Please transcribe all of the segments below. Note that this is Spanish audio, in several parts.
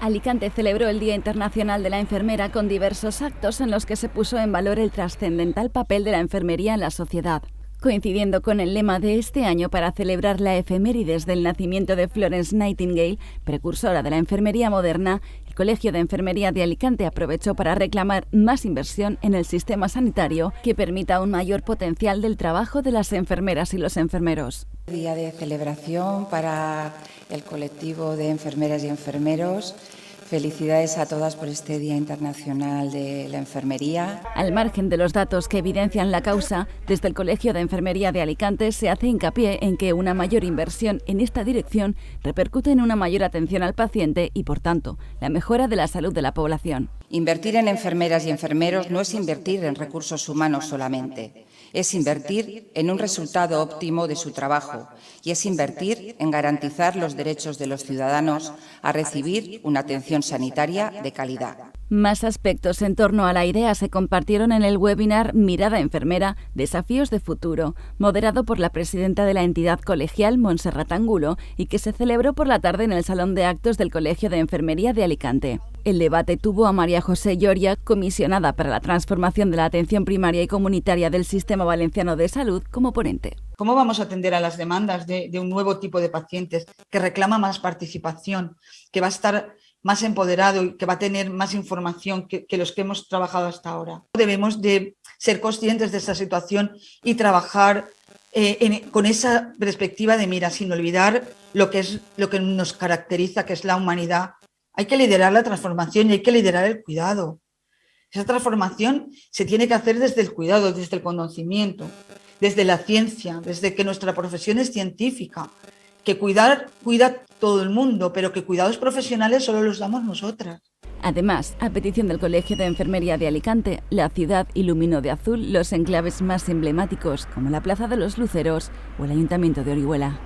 Alicante celebró el Día Internacional de la Enfermera con diversos actos en los que se puso en valor el trascendental papel de la enfermería en la sociedad. Coincidiendo con el lema de este año para celebrar la efemérides del nacimiento de Florence Nightingale, precursora de la enfermería moderna, el Colegio de Enfermería de Alicante aprovechó para reclamar más inversión en el sistema sanitario que permita un mayor potencial del trabajo de las enfermeras y los enfermeros. Día de celebración para el colectivo de enfermeras y enfermeros. Felicidades a todas por este Día Internacional de la Enfermería. Al margen de los datos que evidencian la causa, desde el Colegio de Enfermería de Alicante se hace hincapié en que una mayor inversión en esta dirección repercute en una mayor atención al paciente y, por tanto, la mejora de la salud de la población. Invertir en enfermeras y enfermeros no es invertir en recursos humanos solamente es invertir en un resultado óptimo de su trabajo y es invertir en garantizar los derechos de los ciudadanos a recibir una atención sanitaria de calidad. Más aspectos en torno a la idea se compartieron en el webinar Mirada Enfermera, Desafíos de Futuro, moderado por la presidenta de la entidad colegial, Montserrat Angulo, y que se celebró por la tarde en el Salón de Actos del Colegio de Enfermería de Alicante. El debate tuvo a María José Lloria, comisionada para la transformación de la atención primaria y comunitaria del Sistema Valenciano de Salud, como ponente. ¿Cómo vamos a atender a las demandas de, un nuevo tipo de pacientes que reclama más participación, que va a estar más empoderado y que va a tener más información que, los que hemos trabajado hasta ahora? Debemos de ser conscientes de esta situación y trabajar eh, con esa perspectiva de mira, sin olvidar lo que, es, lo que nos caracteriza, que es la humanidad hay que liderar la transformación y hay que liderar el cuidado. Esa transformación se tiene que hacer desde el cuidado, desde el conocimiento, desde la ciencia, desde que nuestra profesión es científica, que cuidar cuida todo el mundo, pero que cuidados profesionales solo los damos nosotras. Además, a petición del Colegio de Enfermería de Alicante, la ciudad iluminó de azul los enclaves más emblemáticos, como la Plaza de los Luceros o el Ayuntamiento de Orihuela.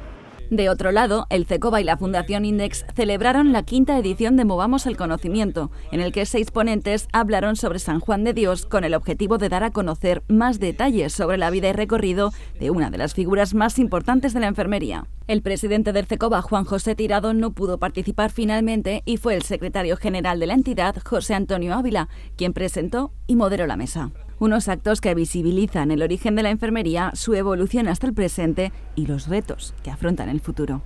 De otro lado, el CECOBA y la Fundación Index celebraron la quinta edición de Movamos el Conocimiento, en el que seis ponentes hablaron sobre San Juan de Dios con el objetivo de dar a conocer más detalles sobre la vida y recorrido de una de las figuras más importantes de la enfermería. El presidente del CECOBA, Juan José Tirado, no pudo participar finalmente y fue el secretario general de la entidad, José Antonio Ávila, quien presentó y moderó la mesa unos actos que visibilizan el origen de la enfermería, su evolución hasta el presente y los retos que afrontan el futuro.